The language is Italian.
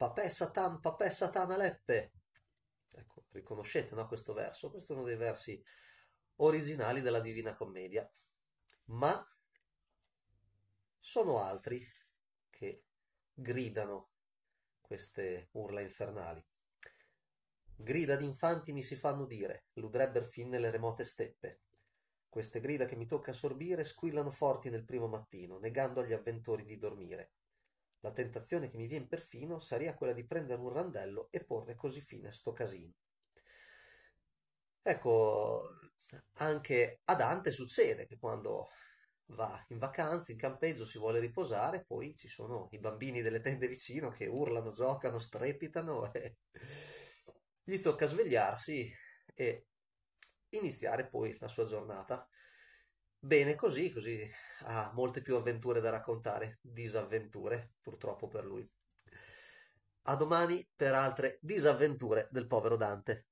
Papè Satan, papè Satana Leppe. Ecco, riconoscete no, questo verso? Questo è uno dei versi originali della Divina Commedia. Ma sono altri che gridano queste urla infernali. Grida d'infanti mi si fanno dire, ludrebber fin nelle remote steppe. Queste grida che mi tocca assorbire squillano forti nel primo mattino, negando agli avventori di dormire. La tentazione che mi viene perfino sarebbe quella di prendere un randello e porre così fine a sto casino. Ecco, anche a Dante succede che quando va in vacanza, in campeggio, si vuole riposare, poi ci sono i bambini delle tende vicino che urlano, giocano, strepitano e gli tocca svegliarsi e iniziare poi la sua giornata Bene così, così ha molte più avventure da raccontare, disavventure purtroppo per lui. A domani per altre disavventure del povero Dante.